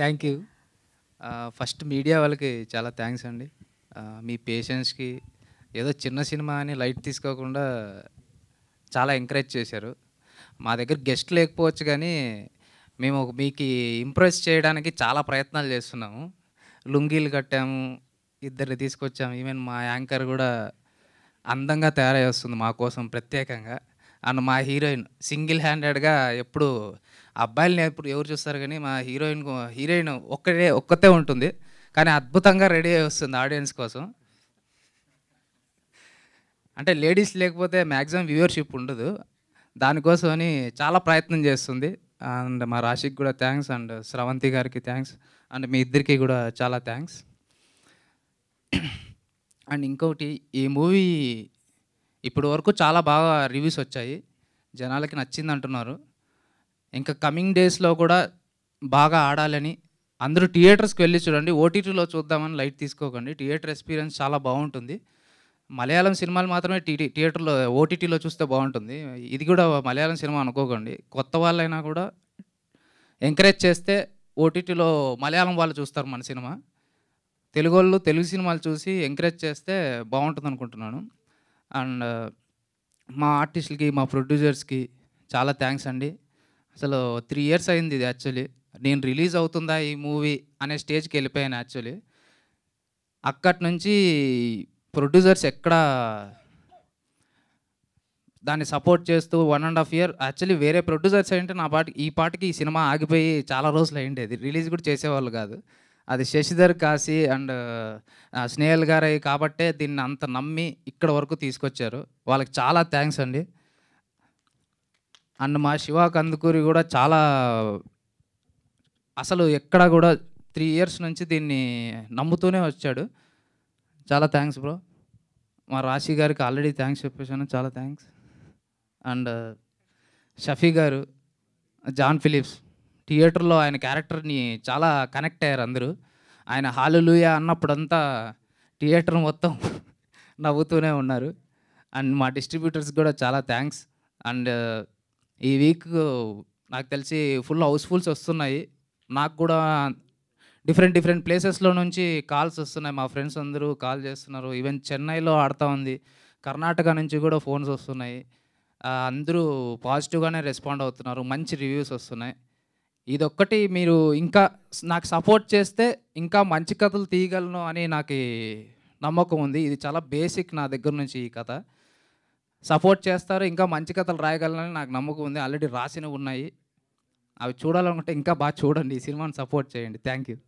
thank you first media వాళ్ళకి చాలా thanks అండి మీ పేషెన్స్కి ఏదో చిన్న సినిమా అని లైట్ తీసుకోకుండా చాలా ఎంకరేజ్ చేశారు మా దగ్గర గెస్ట్ లేకపోవచ్చు కానీ మేము మీకు ఇంప్రెస్ చేయడానికి చాలా ప్రయత్నాలు చేస్తున్నాము లుంగీలు కట్టాము ఇద్దరిని తీసుకొచ్చాము ఈవెన్ మా యాంకర్ కూడా అందంగా తయారై వస్తుంది మా కోసం ప్రత్యేకంగా అండ్ మా హీరోయిన్ సింగిల్ హ్యాండెడ్గా ఎప్పుడు అబ్బాయిలని ఎప్పుడు ఎవరు చూస్తారు కానీ మా హీరోయిన్ హీరోయిన్ ఒక్కటే ఒక్కతే ఉంటుంది కానీ అద్భుతంగా రెడీ అయి వస్తుంది ఆడియన్స్ కోసం అంటే లేడీస్ లేకపోతే మ్యాక్సిమం వ్యూవర్షిప్ ఉండదు దానికోసమని చాలా ప్రయత్నం చేస్తుంది అండ్ మా రాశికి కూడా థ్యాంక్స్ అండ్ స్రవంతి గారికి థ్యాంక్స్ అండ్ మీ ఇద్దరికి కూడా చాలా థ్యాంక్స్ అండ్ ఇంకొకటి ఈ మూవీ ఇప్పుడు వరకు చాలా బాగా రివ్యూస్ వచ్చాయి జనాలకి నచ్చింది అంటున్నారు ఇంకా కమింగ్ డేస్లో కూడా బాగా ఆడాలని అందరూ థియేటర్స్కి వెళ్ళి చూడండి ఓటీటీలో చూద్దామని లైట్ తీసుకోకండి థియేటర్ ఎక్స్పీరియన్స్ చాలా బాగుంటుంది మలయాళం సినిమాలు మాత్రమే థియేటర్లో ఓటీటీలో చూస్తే బాగుంటుంది ఇది కూడా మలయాళం సినిమా అనుకోకండి కొత్త వాళ్ళైనా కూడా ఎంకరేజ్ చేస్తే ఓటీటీలో మలయాళం వాళ్ళు చూస్తారు మన సినిమా తెలుగు వాళ్ళు తెలుగు సినిమాలు చూసి ఎంకరేజ్ చేస్తే బాగుంటుంది అనుకుంటున్నాను అండ్ uh, మా ఆర్టిస్టులకి మా ప్రొడ్యూసర్స్కి చాలా థ్యాంక్స్ అండి అసలు త్రీ ఇయర్స్ అయింది ఇది యాక్చువల్లీ నేను రిలీజ్ అవుతుందా ఈ మూవీ అనే స్టేజ్కి వెళ్ళిపోయాను యాక్చువల్లీ అక్కడి నుంచి ప్రొడ్యూసర్స్ ఎక్కడ దాన్ని సపోర్ట్ చేస్తూ one and half year actually వేరే ప్రొడ్యూసర్స్ ఏంటంటే నా పాట ఈ పాటకి ఈ సినిమా ఆగిపోయి చాలా రోజులు అయ్యిండేది రిలీజ్ కూడా చేసేవాళ్ళు కాదు అది శశిధర్ కాశీ అండ్ స్నేహల్ గారు కాబట్టే దీన్ని అంత నమ్మి ఇక్కడ వరకు తీసుకొచ్చారు వాళ్ళకి చాలా థ్యాంక్స్ అండి అండ్ మా శివ కందుకూరి కూడా చాలా అసలు ఎక్కడ కూడా త్రీ ఇయర్స్ నుంచి దీన్ని నమ్ముతూనే వచ్చాడు చాలా థ్యాంక్స్ బ్రో మా రాశి గారికి ఆల్రెడీ థ్యాంక్స్ చెప్పేశాను చాలా థ్యాంక్స్ అండ్ షఫీ గారు జాన్ ఫిలిప్స్ థియేటర్లో ఆయన క్యారెక్టర్ని చాలా కనెక్ట్ అయ్యారు అందరూ ఆయన హాలలుయ అన్నప్పుడంతా థియేటర్ మొత్తం నవ్వుతూనే ఉన్నారు అండ్ మా డిస్ట్రిబ్యూటర్స్ కూడా చాలా థ్యాంక్స్ అండ్ ఈ వీక్ నాకు తెలిసి ఫుల్ హౌస్ఫుల్స్ వస్తున్నాయి నాకు కూడా డిఫరెంట్ డిఫరెంట్ ప్లేసెస్లో నుంచి కాల్స్ వస్తున్నాయి మా ఫ్రెండ్స్ అందరూ కాల్ చేస్తున్నారు ఈవెన్ చెన్నైలో ఆడుతూ ఉంది కర్ణాటక నుంచి కూడా ఫోన్స్ వస్తున్నాయి అందరూ పాజిటివ్గానే రెస్పాండ్ అవుతున్నారు మంచి రివ్యూస్ వస్తున్నాయి ఇదొక్కటి మీరు ఇంకా నాకు సపోర్ట్ చేస్తే ఇంకా మంచి కథలు తీయగలను అని నాకు నమ్మకం ఉంది ఇది చాలా బేసిక్ నా దగ్గర నుంచి ఈ కథ సపోర్ట్ చేస్తారు ఇంకా మంచి కథలు రాయగలనని నాకు నమ్మకం ఉంది ఆల్రెడీ రాసినవి ఉన్నాయి అవి చూడాలనుకుంటే ఇంకా బాగా చూడండి ఈ సినిమాని సపోర్ట్ చేయండి థ్యాంక్ యూ